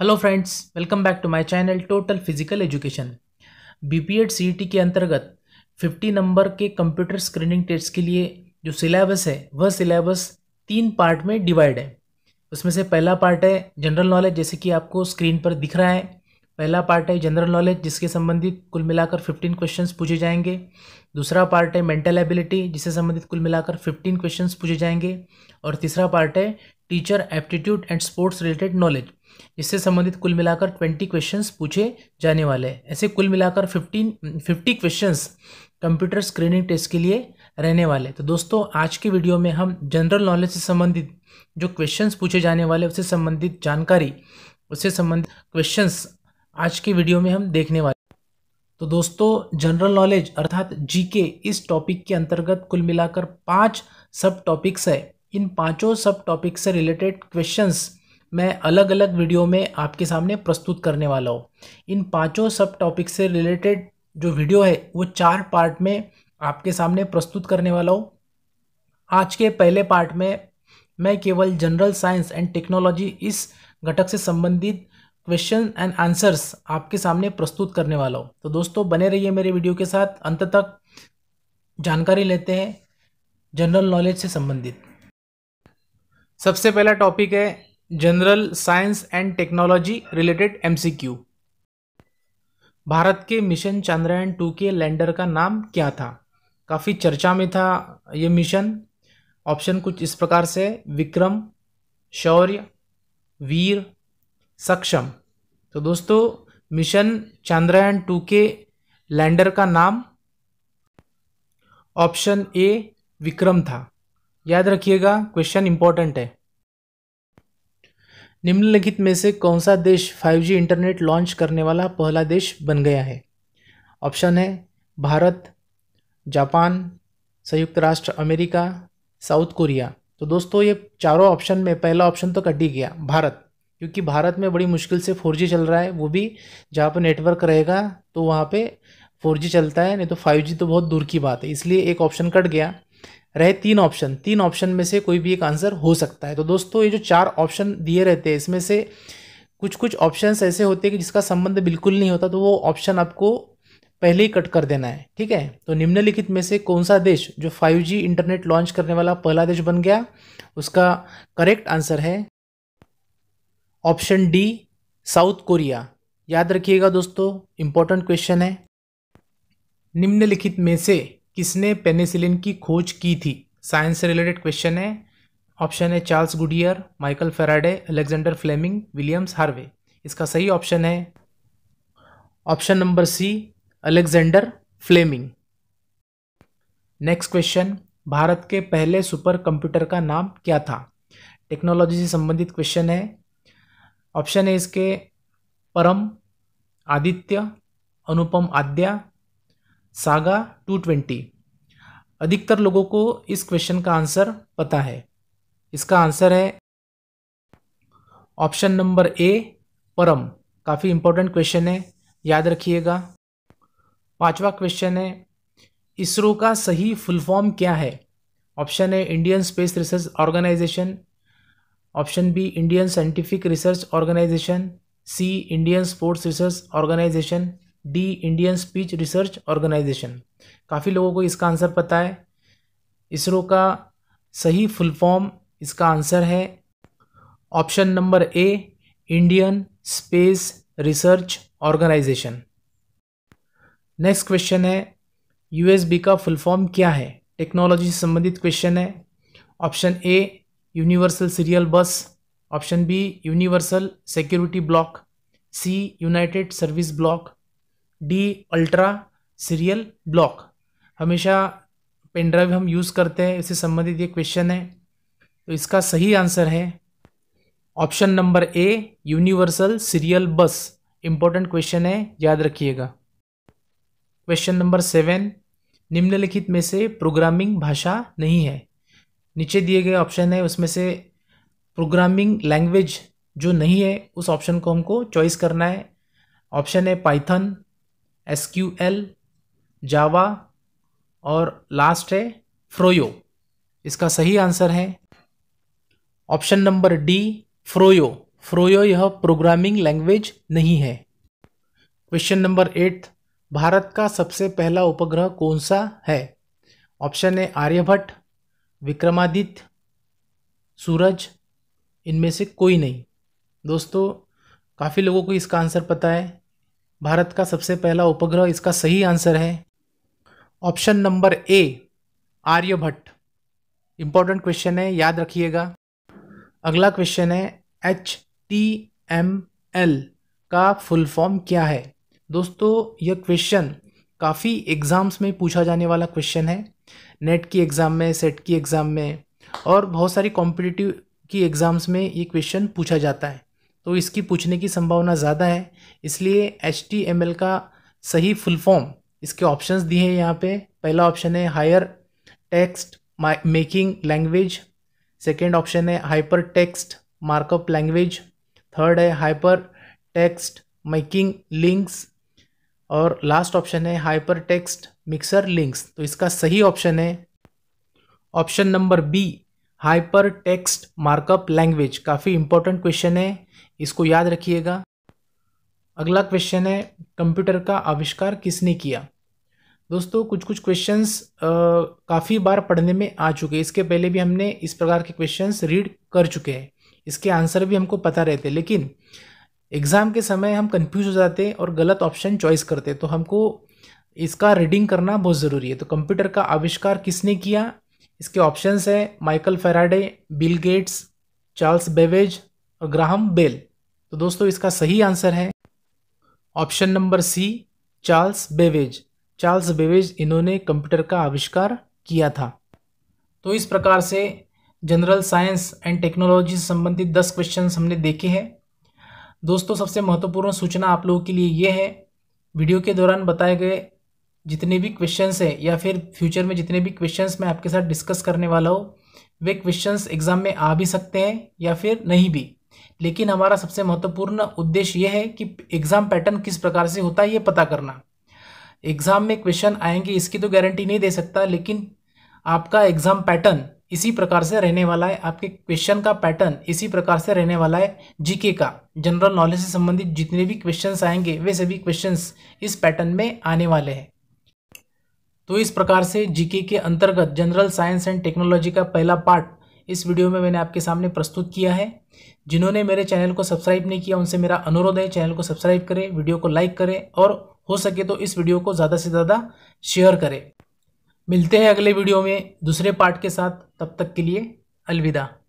hello friends welcome back to my channel total physical education BPEd CET के अंतर्गत 50 number के computer screening test के लिए जो सिलेबस है वह सिलेबस तीन पार्ट में डिवाइड है उसमें से पहला पार्ट है जनरल नॉलेज जैसे कि आपको स्क्रीन पर दिख रहा है पहला पार्ट है जनरल नॉलेज जिसके संबंधित कुल मिलाकर फिफ्टीन क्वेश्चन पूछे जाएंगे दूसरा पार्ट है मेंटल एबिलिटी जिससे संबंधित कुल मिलाकर फिफ्टीन क्वेश्चन पूछे जाएंगे और तीसरा पार्ट है teacher aptitude and sports related knowledge इससे संबंधित कुल मिलाकर ट्वेंटी क्वेश्चन पूछे जाने वाले हैं ऐसे कुल मिलाकर fifteen fifty question computer screening test के लिए रहने वाले तो दोस्तों आज के वीडियो में हम जनरल नॉलेज से संबंधित जो क्वेश्चंस पूछे जाने वाले उससे संबंधित जानकारी उससे संबंधित क्वेश्चंस आज के वीडियो में हम देखने वाले तो दोस्तों जनरल नॉलेज अर्थात जीके इस टॉपिक के अंतर्गत कुल मिलाकर पांच सब टॉपिक्स है इन पांचों सब टॉपिक से रिलेटेड क्वेश्चंस मैं अलग अलग वीडियो में आपके सामने प्रस्तुत करने वाला हूँ इन पांचों सब टॉपिक से रिलेटेड जो वीडियो है वो चार पार्ट में आपके सामने प्रस्तुत करने वाला हूँ आज के पहले पार्ट में मैं केवल जनरल साइंस एंड टेक्नोलॉजी इस घटक से संबंधित क्वेश्चन एंड आंसर्स आपके सामने प्रस्तुत करने वाला हूँ तो दोस्तों बने रहिए मेरे वीडियो के साथ अंत तक जानकारी लेते हैं जनरल नॉलेज से संबंधित सबसे पहला टॉपिक है general science and technology related MCQ Bharat के मिशन चंद्रयान टू के लैंडर का नाम क्या था काफ़ी चर्चा में था ये मिशन ऑप्शन कुछ इस प्रकार से विक्रम शौर्य वीर सक्षम तो दोस्तों मिशन चंद्रयान टू के लैंडर का नाम ऑप्शन ए विक्रम था याद रखिएगा क्वेश्चन इंपॉर्टेंट है निम्नलिखित में से कौन सा देश 5G इंटरनेट लॉन्च करने वाला पहला देश बन गया है ऑप्शन है भारत जापान संयुक्त राष्ट्र अमेरिका साउथ कोरिया तो दोस्तों ये चारों ऑप्शन में पहला ऑप्शन तो कट ही गया भारत क्योंकि भारत में बड़ी मुश्किल से फोर जी चल रहा है वो भी जहाँ पर नेटवर्क रहेगा तो वहाँ पे फोर जी चलता है नहीं तो फाइव जी तो बहुत दूर की बात है इसलिए एक ऑप्शन कट गया रहे तीन ऑप्शन तीन ऑप्शन में से कोई भी एक आंसर हो सकता है तो दोस्तों ये जो चार ऑप्शन दिए रहते हैं इसमें से कुछ कुछ ऑप्शंस ऐसे होते हैं कि जिसका संबंध बिल्कुल नहीं होता तो वो ऑप्शन आपको पहले ही कट कर देना है ठीक है तो निम्नलिखित में से कौन सा देश जो 5G इंटरनेट लॉन्च करने वाला पहला देश बन गया उसका करेक्ट आंसर है ऑप्शन डी साउथ कोरिया याद रखिएगा दोस्तों इंपॉर्टेंट क्वेश्चन है निम्नलिखित में से किसने पेनिसिलिन की खोज की थी साइंस से रिलेटेड क्वेश्चन है ऑप्शन है Charles Goodyear Michael Faraday Alexander Fleming Williams Harvey इसका सही ऑप्शन है option number C Alexander Fleming next question Bharat के पहले सुपर कंप्यूटर का नाम क्या था टेक्नोलॉजी से संबंधित क्वेश्चन है ऑप्शन है इसके Param Aditya Anupam Aadya Saga two twenty अधिकतर लोगों को इस क्वेश्चन का आंसर पता है इसका आंसर है ऑप्शन नंबर ए परम काफ़ी इंपॉर्टेंट क्वेश्चन है याद रखिएगा पांचवा क्वेश्चन है इसरो का सही फुल फॉर्म क्या है option A Indian space research organisation option B Indian scientific research organisation C Indian sports research organisation D Indian speech research organisation काफ़ी लोगों को इसका आंसर पता है इसरो का सही फुल फॉर्म इसका आंसर है option number A Indian space research organisation next question है यूएसबी का फुल फॉर्म क्या है टेक्नोलॉजी से संबंधित क्वेश्चन है option A universal serial bus option B universal security block C united service block D ultra serial block हमेशा pen drive हम use करते हैं इससे संबंधित ये क्वेश्चन है तो इसका सही आंसर है option number A universal serial bus important question है याद रखिएगा क्वेश्चन नंबर सेवन निम्नलिखित में से प्रोग्रामिंग भाषा नहीं है नीचे दिए गए ऑप्शन है उसमें से प्रोग्रामिंग लैंग्वेज जो नहीं है उस ऑप्शन को हमको चॉइस करना है ऑप्शन है Python S Q L Java और लास्ट है फ्रोयो इसका सही आंसर है option number D Froyo Froyo यह प्रोग्रामिंग लैंग्वेज नहीं है क्वेश्चन नंबर एट भारत का सबसे पहला उपग्रह कौन सा है ऑप्शन है आर्यभट्ट विक्रमादित्य सूरज इनमें से कोई नहीं दोस्तों काफ़ी लोगों को इसका आंसर पता है भारत का सबसे पहला उपग्रह इसका सही आंसर है option number A Aryabhata important question है याद रखिएगा अगला क्वेश्चन है एच टी एम एल का फुल फॉर्म क्या है दोस्तों यह क्वेश्चन काफ़ी एग्ज़ाम्स में पूछा जाने वाला क्वेश्चन है नेट की एग्ज़ाम में सेट की एग्ज़ाम में और बहुत सारी कॉम्पिटिटिव की एग्ज़ाम्स में ये क्वेश्चन पूछा जाता है तो इसकी पूछने की संभावना ज़्यादा है इसलिए एच का सही फुल फॉर्म इसके ऑप्शंस दिए हैं यहाँ पे पहला ऑप्शन है higher text making language second option है hyper text markup language third है हाइपर टेक्स्ट मेकिंग लिंक्स और लास्ट ऑप्शन है हाइपर टेक्स्ट मिक्सर लिंक्स तो इसका सही ऑप्शन है option number B hyper text markup language काफ़ी इंपॉर्टेंट क्वेश्चन है इसको याद रखिएगा अगला क्वेश्चन है कंप्यूटर का आविष्कार किसने किया दोस्तों कुछ कुछ क्वेश्चंस काफ़ी बार पढ़ने में आ चुके इसके पहले भी हमने इस प्रकार के क्वेश्चंस रीड कर चुके हैं इसके आंसर भी हमको पता रहते लेकिन एग्ज़ाम के समय हम कंफ्यूज हो जाते और गलत ऑप्शन चॉइस करते तो हमको इसका रीडिंग करना बहुत ज़रूरी है तो कंप्यूटर का आविष्कार किसने किया इसके ऑप्शंस हैं Michael Faraday Bill Gates Charles Babbage और ग्राहम बेल तो दोस्तों इसका सही आंसर है option number C Charles Babbage Charles Babbage इन्होंने कंप्यूटर का आविष्कार किया था तो इस प्रकार से जनरल साइंस एंड टेक्नोलॉजी से संबंधित दस क्वेश्चन हमने देखे हैं दोस्तों सबसे महत्वपूर्ण सूचना आप लोगों के लिए ये है वीडियो के दौरान बताए गए जितने भी क्वेश्चंस हैं या फिर फ्यूचर में जितने भी क्वेश्चंस मैं आपके साथ डिस्कस करने वाला हूँ वे क्वेश्चंस एग्ज़ाम में आ भी सकते हैं या फिर नहीं भी लेकिन हमारा सबसे महत्वपूर्ण उद्देश्य यह है कि एग्ज़ाम पैटर्न किस प्रकार से होता है ये पता करना एग्ज़ाम में क्वेश्चन आएंगे इसकी तो गारंटी नहीं दे सकता लेकिन आपका एग्ज़ाम पैटर्न इसी प्रकार से रहने वाला है आपके क्वेश्चन का पैटर्न इसी प्रकार से रहने वाला है जीके का जनरल नॉलेज से संबंधित जितने भी क्वेश्चंस आएंगे वे सभी क्वेश्चंस इस पैटर्न में आने वाले हैं तो इस प्रकार से जीके के अंतर्गत जनरल साइंस एंड टेक्नोलॉजी का पहला पार्ट इस वीडियो में मैंने आपके सामने प्रस्तुत किया है जिन्होंने मेरे चैनल को सब्सक्राइब नहीं किया उनसे मेरा अनुरोध है चैनल को सब्सक्राइब करें वीडियो को लाइक करें और हो सके तो इस वीडियो को ज़्यादा से ज़्यादा शेयर करें मिलते हैं अगले वीडियो में दूसरे पार्ट के साथ तब तक के लिए अलविदा